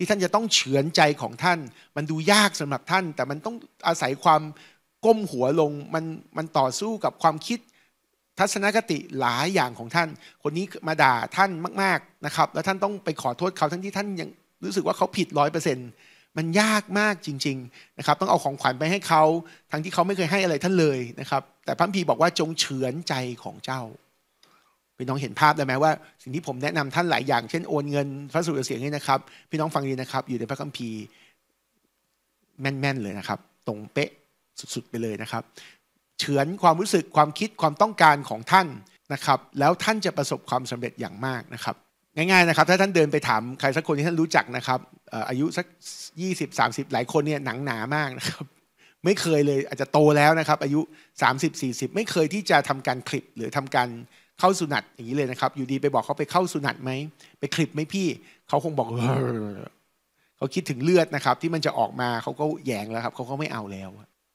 ที่ท่านจะต้องเฉือนใจของท่าน มันดูยากสำหรับท่าน แต่มันต้องอาศัยความก้มหัวลงมันมันต่อสู้กับความคิด ทัศนคติหลายอย่างของท่าน คนนี้มาด่าท่านมากๆนะครับแล้วท่านต้องไปขอโทษเขาทั้งที่ท่านยังรู้สึกว่าเขาผิดร้อยเปอร์เซ็นต์มันยากมากจริงๆนะครับต้องเอาของขวัญไปให้เขา ทั้งที่เขาไม่เคยให้อะไรท่านเลยนะครับแต่พระพีบอกว่าจงเฉือนใจของเจ้าพี่น้องเห็นภาพได้ไหมว่า สิ่งที่ผมแนะนำท่านหลายอย่างเช่นโอนเงินพระสุรเสียงนี่นะครับ พี่น้องฟังดีนะครับ อยู่ในพระคัมภีร์แม่นๆเลยนะครับ ตรงเป๊ะสุดๆ ไปเลยนะครับเฉือนความรู้สึกความคิดความต้องการของท่านนะครับแล้วท่านจะประสบความสำเร็จอย่างมากนะครับ ง่ายๆนะครับ ถ้าท่านเดินไปถามใครสักคนที่ท่านรู้จักนะครับอายุสัก 20 30 หลายคนเนี่ยหนังหนามากนะครับ ไม่เคยเลยอาจจะโตแล้วนะครับ อายุ 30 40 ไม่เคยที่จะทำการคลิปหรือทำการเข้าสุนัตอย่างนี้เลยนะครับ อยู่ดีไปบอกเขาไปเข้าสุนัตไหมไปคลิปไหมพี่ เขาคงบอกเขาคิดถึงเลือดนะครับ ที่มันจะออกมาเขาก็แยงแล้วครับเขาก็ไม่เอาแล้ว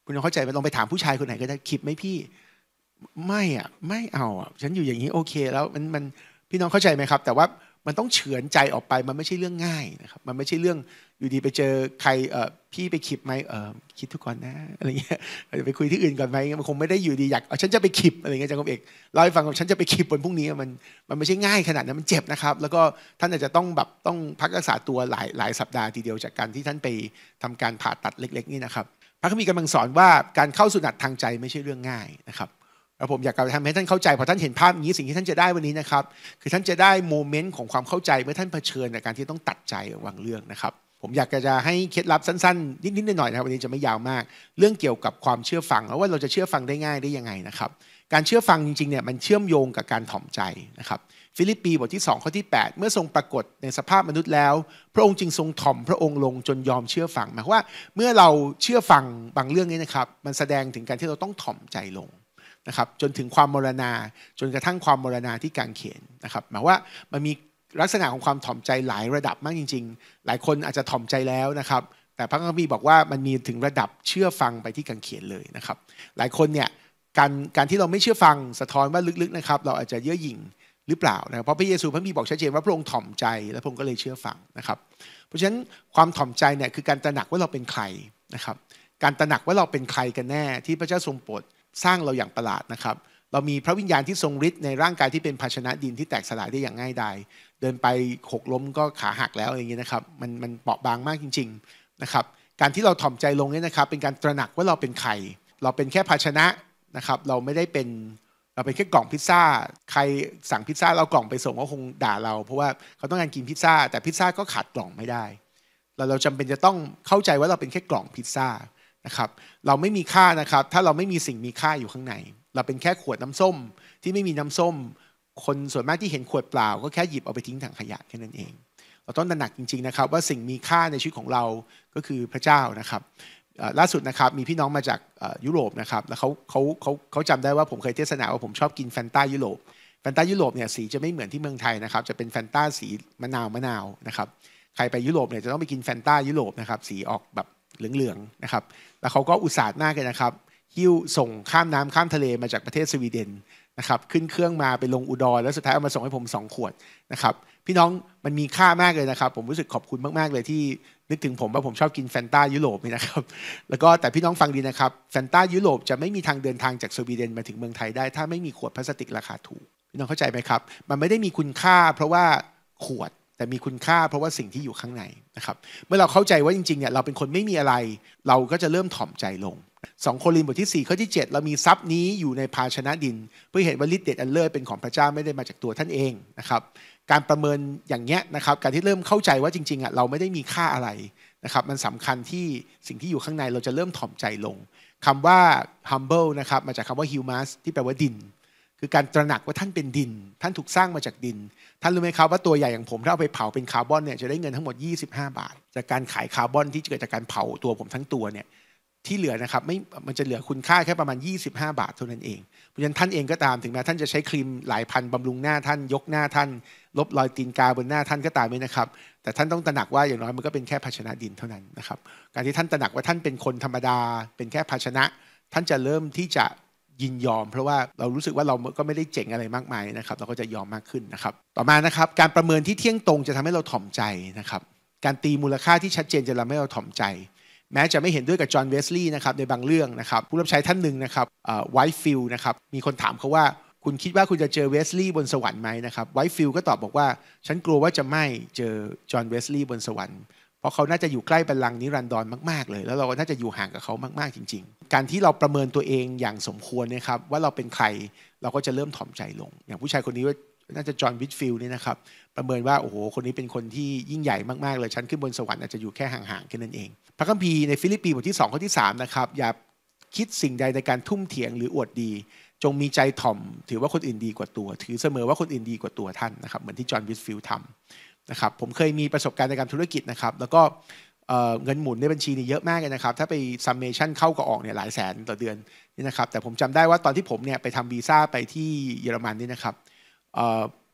คุณ้องเข้าใจไปลองไปถามผู้ชายคนไหนก็ได้คลิปไหมพี่ ไม่อ่ะ ไม่เอาอ่ะฉันอยู่อย่างนี้โอเคแล้ว มันมันพี่น้องเข้าใจไหมครับ แต่ว่ามันต้องเฉือนใจออกไปมันไม่ใช่เรื่องง่ายนะครับ มันไม่ใช่เรื่องอยู่ดีไปเจอใครพี่ไปขิบไหมคิดทุกคนนะอะไรเงี้ยไปคุยที่อื่นก่อนไหมมันคงไม่ได้อยู่ดีอยากฉันจะไปขิบอะไรเงี้ยจังกบเอกเล่าให้ฟังว่าฉันจะไปขิบวันพรุ่งนี้มันมันไม่ใช่ง่ายขนาดนั้นมันเจ็บนะครับแล้วก็ท่านอาจจะต้องแบบต้องพักรักษาตัวหลายหลายสัปดาห์ทีเดียวจากการที่ท่านไปทำการผ่าตัดเล็ก ๆ นี่นะครับพระคัมภีร์กำลังสอนว่าการเข้าสุนัตทางใจไม่ใช่เรื่องง่ายนะครับผมอยากจะทำให้ท่านเข้าใจพอท่านเห็นภาพนี้สิ่งที่ท่านจะได้วันนี้นะครับคือท่านจะได้โมเมนต์ของความเข้าใจเมื่อท่านเผชิญในการที่ต้องตัดใจวางเรื่องนะครับผมอยากจะให้เคล็ดลับสั้นๆนิดๆหน่อยๆนะวันนี้จะไม่ยาวมาก เรื่องเกี่ยวกับความเชื่อฟังแล้ว่าเราจะเชื่อฟังได้ง่ายได้ยังไงนะครับการเชื่อฟังจริงๆเนี่ยมันเชื่อมโยงกับการถ่อมใจนะครับฟิลิปปีบทที่2ข้อที่8 เมื่อทรงปรากฏในสภาพมนุษย์แล้ว พระองค์จึงทรงถ่อมพระองค์ลงจนยอมเชื่อฟังหมายความว่าเมื่อเราเชื่อฟังบางเรื่องนี้นะครับมันแสดงถึงการที่เราต้องถ่อมใจลงนะครับจนถึงความมรณาจนกระทั่งความมรณาที่กังเขนนะครับหมายว่ามันมีลักษณะของความถ่อมใจหลายระดับมากจริงๆ หลายคนอาจจะถ่อมใจแล้วนะครับแต่พระคัมภีร์บอกว่ามันมีถึงระดับเชื่อฟังไปที่กังเขนเลยนะครับหลายคนเนี่ยการการที่เราไม่เชื่อฟังสะท้อนว่าลึกๆนะครับเราอาจจะเย่อหยิ่งหรือเปล่านะเพราะพระเยซูพระมีบอกชัดเจนว่าพระองค์ถ่อมใจและพระองค์ก็เลยเชื่อฟังนะครับเพราะฉะนั้นความถ่อมใจเนี่ยคือการตระหนักว่าเราเป็นใครนะครับการตระหนักว่าเราเป็นใครกันแน่ ที่พระเจ้าทรงโปรดสร้างเราอย่างประหลาดนะครับ เรามีพระวิญญาณที่ทรงฤทธิ์ในร่างกายที่เป็นภาชนะดินที่แตกสลายได้อย่างง่ายดาย เดินไปหกล้มก็ขาหักแล้วอย่างนี้นะครับ มันมันเปราะบางมากจริงๆนะครับ การที่เราถ่อมใจลงเนี่ยนะครับ เป็นการตระหนักว่าเราเป็นใคร เราเป็นแค่ภาชนะนะครับ เราไม่ได้เป็น เราเป็นแค่กล่องพิซซ่า ใครสั่งพิซซ่าเรากล่องไปส่งก็คงด่าเรา เพราะว่าเขาต้องการกินพิซซ่า แต่พิซซ่าก็ขาดกล่องไม่ได้ เราเราจำเป็นจะต้องเข้าใจว่าเราเป็นแค่กล่องพิซซ่านะครับเราไม่มีค่านะครับถ้าเราไม่มีสิ่งมีค่าอยู่ข้างในเราเป็นแค่ขวดน้ำส้มที่ไม่มีน้ำส้ม คนส่วนมากที่เห็นขวดเปล่าก็แค่หยิบเอาไปทิ้งถังขยะแค่นั้นเองเราต้องตระหนักจริงๆนะครับว่าสิ่งมีค่าในชีวิตของเราก็คือพระเจ้านะครับล่าสุดนะครับมีพี่น้องมาจากยุโรปนะครับแล้วเขาเขาเขาเขาจำได้ว่าผมเคยเทศนาว่าผมชอบกินแฟนต้ายุโรปแฟนต้ายุโรปเนี่ยสีจะไม่เหมือนที่เมืองไทยนะครับจะเป็นแฟนต้าสีมะนาวมะนาวนะครับใครไปยุโรปเนี่ยจะต้องไปกินแฟนต้ายุโรปนะครับสีออกแบบเหลืองๆนะครับแล้วเขาก็อุตส่าห์หน้ากันนะครับหิ้วส่งข้ามน้ำข้ามทะเลมาจากประเทศสวีเดนนะครับ ขึ้นเครื่องมาไปลงอุดร แล้วสุดท้ายเอามาส่งให้ผม2ขวดนะครับ พี่น้องมันมีค่ามากเลยนะครับ ผมรู้สึกขอบคุณมากๆเลยที่นึกถึงผมว่าผมชอบกินแฟนตายุโรปนี่นะครับ แล้วก็แต่พี่น้องฟังดีนะครับแฟนตายุโรปจะไม่มีทางเดินทางจากสวีเดนมาถึงเมืองไทยได้ถ้าไม่มีขวดพลาสติกราคาถูกพี่น้องเข้าใจไหมครับ มันไม่ได้มีคุณค่า เพราะว่าขวดแต่มีคุณค่าเพราะว่าสิ่งที่อยู่ข้างในนะครับเมื่อเราเข้าใจว่าจริงๆเนี่ยเราเป็นคนไม่มีอะไร เราก็จะเริ่มถ่อมใจลง2โครินธ์บทที่4ข้อที่ 7 เรามีทรัพย์นี้อยู่ในภาชนะดินเพื่อเห็นว่าฤทธิ์เดชอันเลิศเป็นของพระเจ้าไม่ได้มาจากตัวท่านเองนะครับการประเมินอย่างเงี้ยนะครับการที่เริ่มเข้าใจว่าจริงๆอ่ะเราไม่ได้มีค่าอะไรนะครับมันสำคัญที่สิ่งที่อยู่ข้างในเราจะเริ่มถ่อมใจลง คำว่า humble นะครับมาจากคำว่า humus ที่แปลว่าดินคือการตระหนักว่าท่านเป็นดิน ท่านถูกสร้างมาจากดิน ท่านรู้ไหมครับว่าตัวใหญ่อย่างผมถ้าเอาไปเผาเป็นคาร์บอนเนี่ยจะได้เงินทั้งหมด 25 บาท จากการขายคาร์บอน ที่เกิดจาก การเผาตัวผมทั้งตัวเนี่ยที่เหลือนะครับไม่มันจะเหลือคุณค่าแค่ประมาณ 25 บาทเท่านั้นเองเพราะฉะนั้นท่านเองก็ตามถึงแม้ท่านจะใช้ครีมหลายพันบำรุงหน้าท่านยกหน้าท่านลบรอยตีนกาบนหน้าท่านก็ตามไหมนะครับแต่ท่านต้องตระหนักว่าอย่างน้อยมันก็เป็นแค่ภาชนะดินเท่านั้นนะครับการที่ท่านตระหนักว่าท่านเป็นคนธรรมดา เป็นแค่ภาชนะ ท่านจะเริ่มที่จะยินยอม เพราะว่าเรารู้สึกว่าเราก็ไม่ได้เจ๋งอะไรมากมายนะครับเราก็จะยอมมากขึ้นนะครับต่อมานะครับการประเมินที่เที่ยงตรงจะทำให้เราถ่อมใจนะครับการตีมูลค่าที่ชัดเจนจะทำให้เราถ่อมใจ แม้จะไม่เห็นด้วยกับจอห์นเวสลีย์นะครับในบางเรื่องนะครับผู้รับใช้ท่านหนึ่งนะครับไวท์ฟิลนะครับมีคนถามเขาว่า คุณคิดว่าคุณจะเจอเวสลีย์บนสวรรค์ไหมนะครับไวท์ฟิลก็ตอบบอกว่าฉันกลัวว่าจะไม่เจอจอห์นเวสลีย์บนสวรรค์เพราะเขาน่าจะอยู่ใกล้บัลลังนิรันดรมากๆเลย แล้วเราก็น่าจะอยู่ห่างกับเขามากๆ จริงๆ การที่เราประเมินตัวเองอย่างสมควรนะครับ ว่าเราเป็นใครเราก็จะเริ่มถ่อมใจลง อย่างผู้ชายคนนี้ว่าน่าจะจอห์นวิทฟิลนี่นะครับประเมินว่าโอ้โห คนนี้เป็นคนที่ยิ่งใหญ่มากๆ เลยฉันขึ้นบนสวรรค์อาจจะอยู่แค่ห่างๆแค่นั้นเอง พระคัมภีร์ในฟิลิปปีบทที่2ข้อที่3นะครับอย่าคิดสิ่งใดในการทุ่มเถียงหรืออวดดี จงมีใจถ่อม ถือว่าคนอื่นดีกว่าตัว ถือเสมอว่าคนอื่นดีกว่าตัวท่านนะครับเหมือนที่จอห์นวิทฟิลทำนะครับผมเคยมีประสบการณ์ในการธุรกิจนะครับ แล้วก็เงินหมุนในบัญชีนี่เยอะมากเลยนะครับถ้าไปซัมเมชันเข้ากับออกเนี่ยหลายแสนต่อเดือนนี่นะครับแต่ผมจำได้ว่าตอนที่ผมเนี่ยไปทำวีซ่าไปที่เยอรมันนี่นะครับ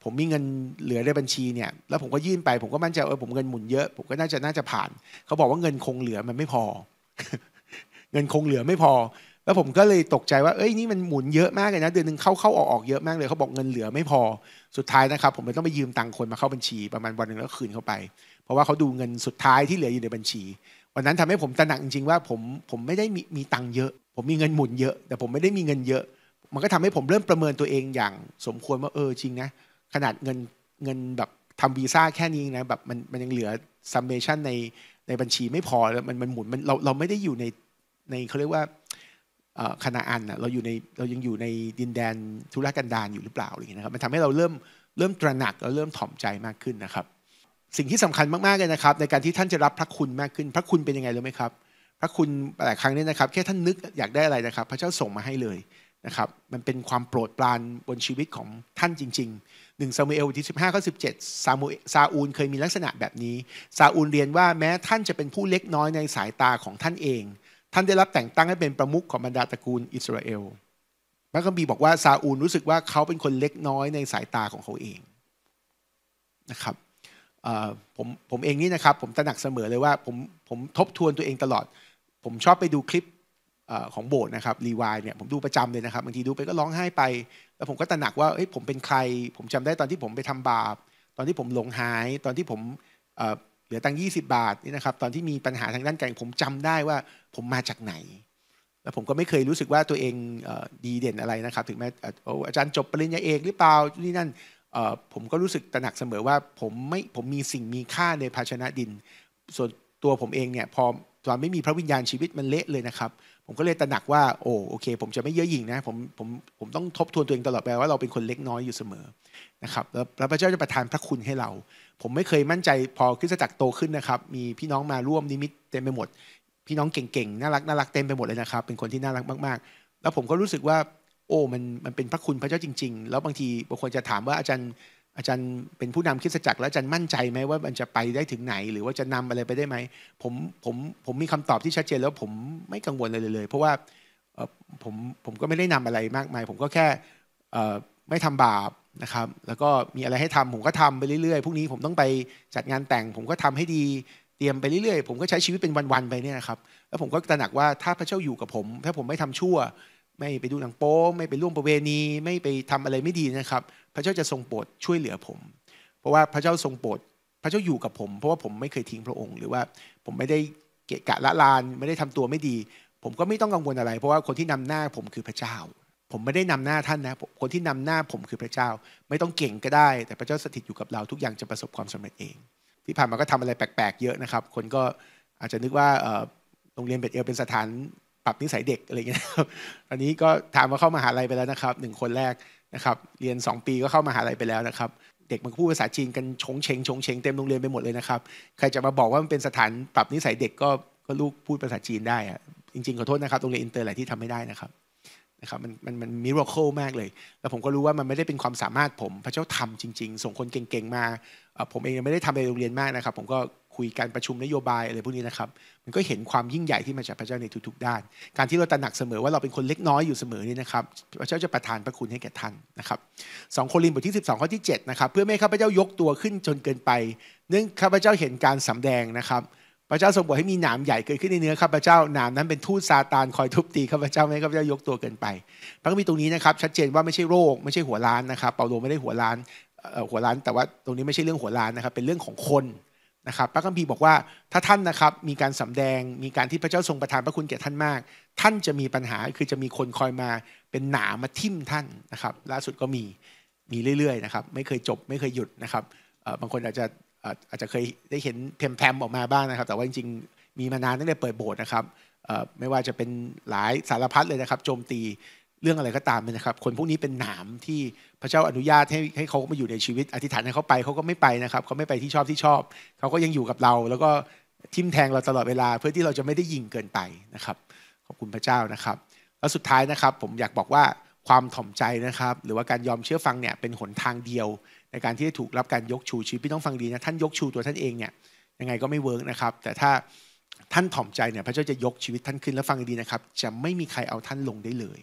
ผมมีเงินเหลือในบัญชีเนี่ยแล้วผมก็ยื่นไปผมก็มั่นใจเออผมเงินหมุนเยอะผมก็น่าจะน่าจะผ่าน เขาบอกว่าเงินคงเหลือมันไม่พอ เงินคงเหลือไม่พอ แล้วผมก็เลยตกใจว่าเอ้ยนี่มันหมุนเยอะมากเลยนะเดือนหนึ่งเข้าเข้าออกออกเยอะมากเลย เขาบอกเงินเหลือไม่พอสุดท้ายนะครับผมเลยต้องไปยืมตังค์คนมาเข้าบัญชีประมาณวันหนึ่งแล้วคืนเข้าไป เพราะว่าเขาดูเงินสุดท้ายที่เหลืออยู่ในบัญชีวันนั้นทำให้ผมตระหนักจริงๆว่าผมผมไม่ได้มีมีตังค์เยอะ ผมมีเงินหมุนเยอะแต่ผมไม่ได้มีเงินเยอะ มันก็ทำให้ผมเริ่มประเมินตัวเองอย่างสมควรว่าเออจริงนะ ขนาดเงินเงินแบบทำวีซ่าแค่นี้นะ แบบมันมันยังเหลือซัมเมชันในในบัญชีไม่พอแล้วมันมันหมุนมันเราเราไม่ได้อยู่ในในเขาเรียกว่าคณาอันเราอยู่ในเรายังอยู่ในดินแดนธุรกันดารอยู่หรือเปล่าอะไรอย่างเงี้ยนะครับมันทำให้เราเริ่มเริ่มตระหนักเราเริ่มถ่อมใจมากขึ้นนะครับสิ่งที่สำคัญมากๆเลยนะครับ ในการที่ท่านจะรับพระคุณมากขึ้น พระคุณเป็นยังไงรู้ไหมครับ พระคุณหลายครั้งเนี่ยนะครับ แค่ท่านนึกอยากได้อะไรนะครับ พระเจ้าส่งมาให้เลยนะครับ มันเป็นความโปรดปรานบนชีวิตของท่านจริงๆหนึ่งซามูเอลที่สิบห้าข้อสิบเจ็ดซามูซาอูลเคยมีลักษณะแบบนี้ซาอูลเรียนว่าแม้ท่านจะเป็นผู้เล็กน้อยในสายตาของท่านเองท่านได้รับแต่งตั้งให้เป็นประมุขของบรรดาตระกูลอิสราเอลพระคัมภีร์บอกว่า ซาอูลรู้สึกว่าเขาเป็นคนเล็กน้อยในสายตาของเขาเองนะครับผมผมเองนี่นะครับผมตระหนักเสมอเลยว่าผมผมทบทวนตัวเองตลอด ผมชอบไปดูคลิปของโบสถ์นะครับรีวายเนี่ยผมดูประจำเลยนะครับบางทีดูไปก็ร้องไห้ไปแล้วผมก็ตระหนักว่าเฮ้ยผมเป็นใคร ผมจำได้ตอนที่ผมไปทำบาป ตอนที่ผมหลงหายตอนที่ผมเหลือตังี่สิบาทนี่นะครับ ตอนที่มีปัญหาทางด้านการผมจำได้ว่าผมมาจากไหน แล้วผมก็ไม่เคยรู้สึกว่าตัวเองดีเด่นอะไรนะครับ ถึงแม้อาจารย์จบปริญญาเอกหรือเปล่านี่นั่นผมก็รู้สึกตระหนักเสมอว่าผมไม่ ผมมีสิ่งมีค่าในภาชนะดิน ส่วนตัวผมเองเนี่ย พอตอนไม่มีพระวิญญาณชีวิตมันเละเลยนะครับ ผมก็เลยตระหนักว่า โอ้ โอเค ผมจะไม่เยอะยิ่งนะ ผม ผม ผมต้องทบทวนตัวเองตลอดไปว่าเราเป็นคนเล็กน้อยอยู่เสมอนะครับ แล้วพระเจ้าจะประทานพระคุณให้เราผมไม่เคยมั่นใจพอคริสตจักรโตขึ้นนะครับมีพี่น้องมาร่วมนิมิตเต็มไปหมด พี่น้องเก่งๆน่ารักน่ารักเต็มไปหมดเลยนะครับ เป็นคนที่น่ารักมาก ๆ แล้วผมก็รู้สึกว่า โอ้มันมันเป็นพระคุณพระเจ้าจริง ๆ แล้วบางทีบางคนจะถามว่าอาจารย์ อาจารย์เป็นผู้นำคริสตจักรแล้วอาจารย์มั่นใจไหมว่ามันจะไปได้ถึงไหน หรือว่าจะนำอะไรไปได้ไหมผมผมผมมีคำตอบที่ชัดเจนแล้วผมไม่กังวลเลยเลย เพราะว่าผมผมก็ไม่ได้นำอะไรมากมาย ผมก็แค่ไม่ทำบาปนะครับแล้วก็มีอะไรให้ทำผมก็ทำไปเรื่อยๆพรุ่งนี้ผมต้องไปจัดงานแต่ง ผมก็ทำให้ดี เตรียมไปเรื่อยๆ ผมก็ใช้ชีวิตเป็นวัน ๆ ไปเนี่ยนะครับแล้วผมก็ตระหนักว่าถ้าพระเจ้าอยู่กับผม ถ้าผมไม่ทำชั่ว ไม่ไปดูหนังโป๊ไม่ไปร่วมประเวณีไม่ไปทำอะไรไม่ดีนะครับพระเจ้าจะทรงโปรดช่วยเหลือผม เพราะว่าพระเจ้าทรงโปรดพระเจ้าอยู่กับผม เพราะว่าผมไม่เคยทิ้งพระองค์หรือว่าผมไม่ได้เกะกะละลานไม่ได้ทำตัวไม่ดี ผมก็ไม่ต้องกังวลอะไร เพราะว่าคนที่นำหน้าผมคือพระเจ้าผมไม่ได้นำหน้าท่านนะ คนที่นำหน้าผมคือพระเจ้า ไม่ต้องเก่งก็ได้ แต่พระเจ้าสถิตอยู่กับเราทุกอย่างจะประสบความสำเร็จเองที่ผ่านมาก็ทำอะไรแปลกๆเยอะนะครับ คนก็อาจจะนึกว่าโรงเรียนเบตเอลเป็นสถานปรับนิสัยเด็กอะไรอย่างเงี้ยครับตอนนี้ก็ถามว่าเข้ามาหาลัยไปแล้วนะครับ หนึ่งคนแรกนะครับ เรียน 2 ปีก็เข้ามาหาลัยไปแล้วนะครับ เด็กมันพูดภาษาจีนกันชงเชงชงเชงเต็มโรงเรียนไปหมดเลยนะครับ ใครจะมาบอกว่ามันเป็นสถาน ปรับนิสัยเด็กก็ก็ลูกพูดภาษาจีนได้อะจริงๆขอโทษนะครับ โรงเรียนอินเตอร์หลายที่ทำไม่ได้นะครับนะครับมันมันมันมิราเคิลมากเลยแล้วผมก็รู้ว่ามันไม่ได้เป็นความสามารถผม พระเจ้าทำจริงๆ ส่งคนเก่งๆมา ผมเองไม่ได้ทำในโรงเรียนมากนะครับ ผมก็คุยการประชุมนโยบายอะไรพวกนี้นะครับ มันก็เห็นความยิ่งใหญ่ที่มาจากพระเจ้าในทุกๆด้าน การที่เราตระหนักเสมอว่าเราเป็นคนเล็กน้อยอยู่เสมอนี่นะครับ พระเจ้าจะประทานพระคุณให้แก่ท่านนะครับสองโครินธ์บทที่ 12ข้อที่ 7 นะครับ เพื่อไม่ให้ข้าพเจ้ายกตัวขึ้นจนเกินไป เนื่องข้าพเจ้าเห็นการสำแดงนะครับพระเจ้าทรงบอกให้มีหนามใหญ่เกิดขึ้นในเนื้อข้าพเจ้าหนามนั้นเป็นทูตซาตานคอยทุบตีข้าพเจ้าไม่หข้าพเจ้ายกตัวเกินไปพระคัมภีร์ตรงนี้นะครับ ชัดเจนว่าไม่ใช่โรคไม่ใช่หัวล้านนะครับเปาโลไม่ได้หัวล้านหัวล้าน แต่ว่าตรงนี้ไม่ใช่เรื่องหัวล้านนะครับ เป็นเรื่องของคนนะครับ พระคัมภีร์บอกว่าถ้าท่านนะครับมีการสำแดงมีการที่พระเจ้าทรงประทานพระคุณแก่ท่านมาก ท่านจะมีปัญหาคือจะมีคนคอยมาเป็นหนามาทิ่มท่านนะครับ ล่าสุดก็มีมีเรื่อยๆนะครับไม่เคยจบไม่เคยหยุดนะครับบางคนอาจจะอาจจะเคยได้เห็นเทมแพมออกมาบ้างนะครับ แต่ว่าจริงๆมีมานานตั้งแต่เปิดโบสถ์นะครับไม่ว่าจะเป็นหลายสารพัดเลยนะครับ โจมตีเรื่องอะไรก็ตามนะครับ คนพวกนี้เป็นหนามที่พระเจ้าอนุญาตให้ให้เขามาอยู่ในชีวิตอธิษฐานให้เขาไปเขาก็ไม่ไปนะครับเขาไม่ไปที่ชอบที่ชอบ เขาก็ยังอยู่กับเราแล้วก็ทิมแทงเราตลอดเวลาเพื่อที่เราจะไม่ได้ยิงเกินไปนะครับขอบคุณพระเจ้านะครับ แล้วสุดท้ายนะครับผมอยากบอกว่าความถ่อมใจนะครับ หรือว่าการยอมเชื่อฟังเนี่ยเป็นหนทางเดียวในการที่จะถูกรับการยกชูชีวิตพี่ต้องฟังดีนะ ท่านยกชูตัวท่านเองเนี่ยยังไงก็ไม่เวิร์กนะครับ แต่ถ้าท่านถ่อมใจเนี่ยพระเจ้าจะยกชีวิตท่านขึ้นแล้วฟังดีนะครับ จะไม่มีใครเอาท่านลงได้เลย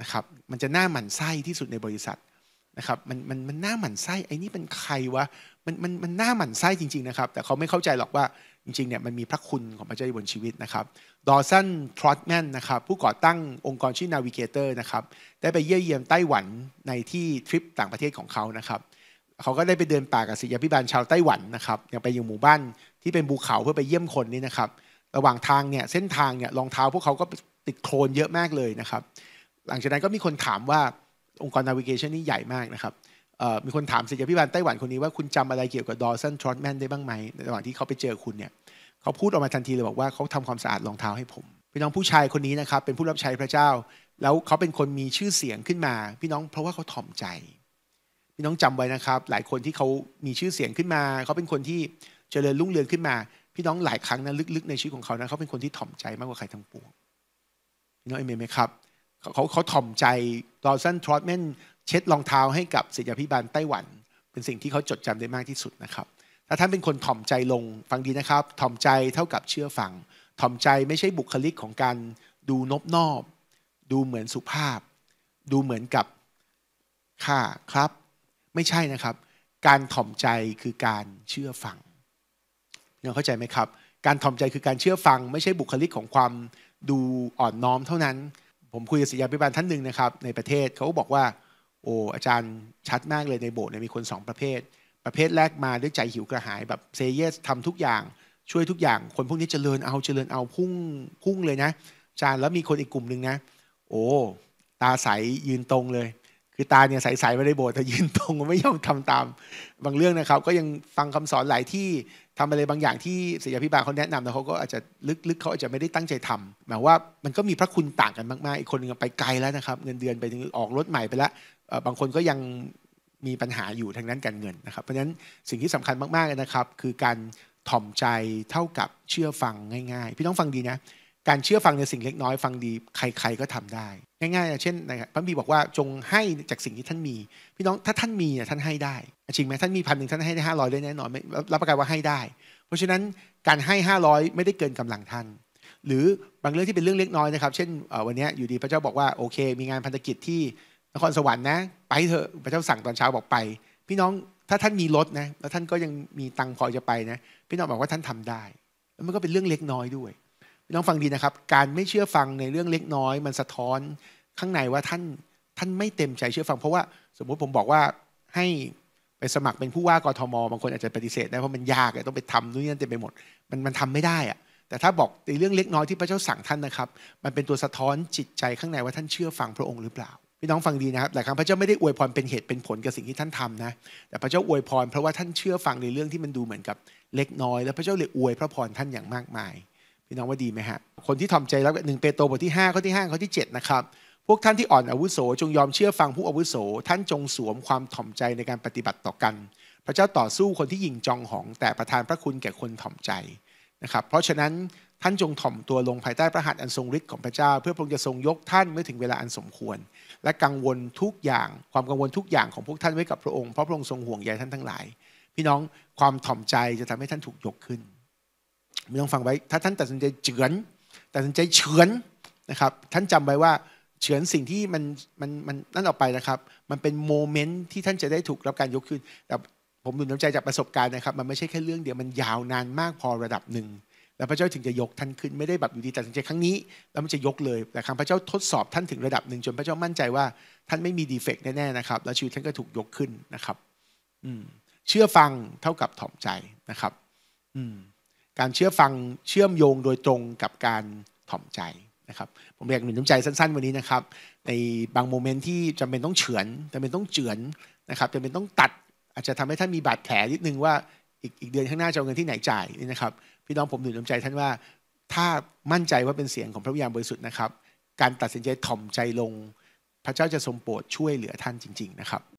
นะครับมันจะหน้าหมันไส้ที่สุดในบริษัทนะครับมันมันมันหน้าหมันไส้ไอ้นี่เป็นใครวะมันมันมันน่าหมั่นไส้จริง ๆนะครับ แต่เขาไม่เข้าใจหรอกว่าจริง ๆเนี่ยมันมีพระคุณของพระเจ้าอยู่บนชีวิตนะครับดอสันทรอตแมนนะครับ ผู้ก่อตั้งองค์กรชื่อนาวิเกเตอร์นะครับ ได้ไปเยี่ยมเยียมไต้หวันในที่ทริปต่างประเทศของเขานะครับ เขาก็ได้ไปเดินป่ากับศิษยาพิบาลชาวไต้หวันนะครับยังไปอยู่หมู่บ้านที่เป็นภูเขาเพื่อไปเยี่ยมคนนี่นะครับระหว่างทางเนี่ยเส้นทางเนี่ยรองเท้าพวกเขาก็ติดโคลนเยอะมากเลยนะครับหลังจากนั้นก็มีคนถามว่าองค์กรนาวิเกชันนี่ใหญ่มากนะครับมีคนถามศิษยาพิบาลไต้หวันคนนี้ว่า คุณจำอะไรเกี่ยวกับดอสันทรอตแมนได้บ้างไหมในระหว่างที่เขาไปเจอคุณเนี่ย เขาพูดออกมาทันทีเลยบอกว่าเขาทำความสะอาดรองเท้าให้ผม พี่น้องผู้ชายคนนี้นะครับ เป็นผู้รับใช้พระเจ้า แล้วเขาเป็นคนมีชื่อเสียงขึ้นมา พี่น้องเพราะว่าเขาถ่อมใจ พี่น้องจำไว้นะครับ หลายคนที่เขามีชื่อเสียงขึ้นมา เขาเป็นคนที่เจริญรุ่งเรืองขึ้นมา พี่น้องหลายครั้งนะลึกๆ ในชีวิตของเขานะเขาเป็นคนที่ถ่อมใจมากกว่าใครทั้งปวงพี่น้องเอเมนไหมครับ เขาเขาถ่อมใจดอสันทรอตแมนเช็ดรองเท้าให้กับศิษยาภิบาลไต้หวัน เป็นสิ่งที่เขาจดจำได้มากที่สุดนะครับ ถ้าท่านเป็นคนถ่อมใจลงฟังดีนะครับถ่อมใจเท่ากับเชื่อฟังถ่อมใจไม่ใช่บุคลิกของการดูนบนอบ ดูเหมือนสุภาพ ดูเหมือนกับค่ะครับ ไม่ใช่นะครับ การถ่อมใจคือการเชื่อฟังยังเข้าใจไหมครับ การถ่อมใจคือการเชื่อฟัง ไม่ใช่บุคลิกของความดูอ่อนน้อมเท่านั้น ผมคุยกับศิษยาภิบาลท่านหนึ่งนะครับในประเทศเขาบอกว่าโอ้อาจารย์ชัดมากเลยในโบสถ์เนี่ยมีคนสองประเภท ประเภทแรกมาด้วยใจหิวกระหายแบบเซเยสทำทุกอย่างช่วยทุกอย่าง คนพวกนี้เจริญเอาเจริญเอาพุ่งพุ่งเลยนะอาจารย์แล้วมีคนอีกกลุ่มหนึ่งนะโอ้ตาใสยืนตรงเลย คือตาเนี่ยใสๆไม่ได้โบสถ์แต่ยืนตรงไม่ยอมทำตาม บางเรื่องนะครับ ก็ยังฟังคำสอนหลายที่ ทำอะไรบางอย่างที่ศิยาพิบาลเขาแนะนำแต่เขาก็อาจจะลึกๆเขาอาจจะไม่ได้ตั้งใจทำหมายว่ามันก็มีพระคุณต่างกันมากๆ อีกคนนึงไปไกลแล้วนะครับ เงินเดือนไปถึงออกรถใหม่ไปแล้วบางคนก็ยังมีปัญหาอยู่ทางด้านการเงินนะครับ เพราะฉะนั้นสิ่งที่สำคัญมากๆนะครับ คือการถ่อมใจเท่ากับเชื่อฟังง่ายๆ พี่ต้องฟังดีนะการเชื่อฟังในสิ่งเล็กน้อย ฟังดีใครๆก็ทำได้ ง่ายๆเช่นนะครับพระบีบอกว่าจงให้จากสิ่งที่ท่านมี พี่น้องถ้าท่านมีเนี่ยท่านให้ได้จริงไหมท่านมีพันหนึ่งท่านให้ได้ห้าร้อยได้แน่นอนรับประกันว่าให้ได้ เพราะฉะนั้นการให้ห้าร้อยไม่ได้เกินกำลังท่านหรือบางเรื่องที่เป็นเรื่องเล็กน้อยนะครับ เช่นวันนี้อยู่ดีพระเจ้าบอกว่าโอเค มีงานพันธกิจที่นครสวรรค์นะไปเถอะพระเจ้าสั่งตอนเช้าบอกไป พี่น้องถ้าท่านมีรถนะแล้วท่านก็ยังมีตังพอจะไปนะพี่น้องบอกว่าท่านทำได้แล้วมันก็เป็นเรื่องเล็กน้อยด้วยพี่น้องฟังดีนะครับการไม่เชื่อฟังในเรื่องเล็กน้อย มันสะท้อนข้างในว่าท่านท่านไม่เต็มใจเชื่อฟัง เพราะว่าสมมุติผมบอกว่าให้ไปสมัครเป็นผู้ว่ากทมบางคนอาจจะปฏิเสธได้เพราะมันยากต้องไปทำนู่นนี่นั่นเต็มไปหมด มันมันทำไม่ได้อะแต่ถ้าบอกในเรื่องเล็กน้อยที่พระเจ้าสั่งท่านนะครับมันเป็นตัวสะท้อนจิตใจข้างในว่าท่านเชื่อฟังพระองค์หรือเปล่าพี่น้องฟังดีนะครับหลายครั้งพระเจ้าไม่ได้อวยพรเป็นเหตุเป็นผลกับสิ่งที่ท่านทำนะแต่พระเจ้าอวยพร เพราะว่า ท่านเชื่อฟังในเรื่องที่มันดูเหมือนกับเล็กน้อยแล้วพระเจ้าเลยอวยพระพรท่านอย่างมากมาย พี่น้องว่าดีไหมฮะคนที่ทอมใจรักหนึ่งเปโตรบทที่5ข้อที่5ข้อที่7นะครับพวกท่านที่อ่อนอาวุโสจงยอมเชื่อฟังผู้อาวุโสท่านจงสวมความถ่อมใจในการปฏิบัติต่อกัน พระเจ้าต่อสู้คนที่ยิงจองหองแต่ประทานพระคุณแก่คนถ่อมใจนะครับ เพราะฉะนั้นท่านจงถ่อมตัวลงภายใต้พระหัตถ์อันทรงฤทธิ์ของพระเจ้า เพื่อพระองค์จะทรงยกท่านเมื่อถึงเวลาอันสมควร และกังวลทุกอย่างความกังวลทุกอย่างของพวกท่านไว้กับพระองค์เพราะพระองค์ทรงห่วงใยท่านทั้งหลาย พี่น้องความถ่อมใจจะทำให้ท่านถูกยกขึ้นมี่้องฟังไว้ถ้าท่านตัดสินใจเฉือนตัดสินใจเฉือนนะครับท่านจำไว้ว่าเฉือนสิ่งที่มันมันมันนั่นออกไปนะครับ มันเป็นโมเมนต์ที่ท่านจะได้ถูกรับการยกขึ้นแต่ผมดูน้ำใจจากประสบการณ์นะครับ มันไม่ใช่แค่เรื่องเดียวมันยาวนานมากพอระดับหนึ่งแล้วพระเจ้าถึงจะยกท่านขึ้นไม่ได้แบบอยู่ดีแต่ถึินใจครั้งนี้แล้วมันจะยกเลยแต่ครั้งพระเจ้าทดสอบท่านถึงระดับหนึ่งจนพระเจ้ามั่นใจว่าท่านไม่มีดีเฟกต์แน่ ๆ นะครับ แล้วชีวิตท่านก็ถูกยกขึ้นนะครับอืมเชื่อฟังเท่ากับถ่อมใจนะครับ อืมการเชื่อฟังเชื่อมโยงโดยตรงกับการถ่อมใจนะครับ ผมอยากหนุนน้ำใจสั้นๆวันนี้นะครับ ในบางโมเมนต์ที่จำเป็นต้องเฉือนจำเป็นต้องเจือนนะครับจำเป็นต้องตัด อาจจะทำให้ท่านมีบาดแผลนิดนึงว่า อีกเดือนข้างหน้าจะเอาเงินที่ไหนจ่ายนี่นะครับพี่น้องผมหนุน้ำใจท่านว่า ถ้ามั่นใจว่าเป็นเสียงของพระวิญญาณบริสุทธิ์นะครับ การตัดสินใจถ่อมใจลง พระเจ้าจะทรงโปรดช่วยเหลือท่านจริงๆนะครับ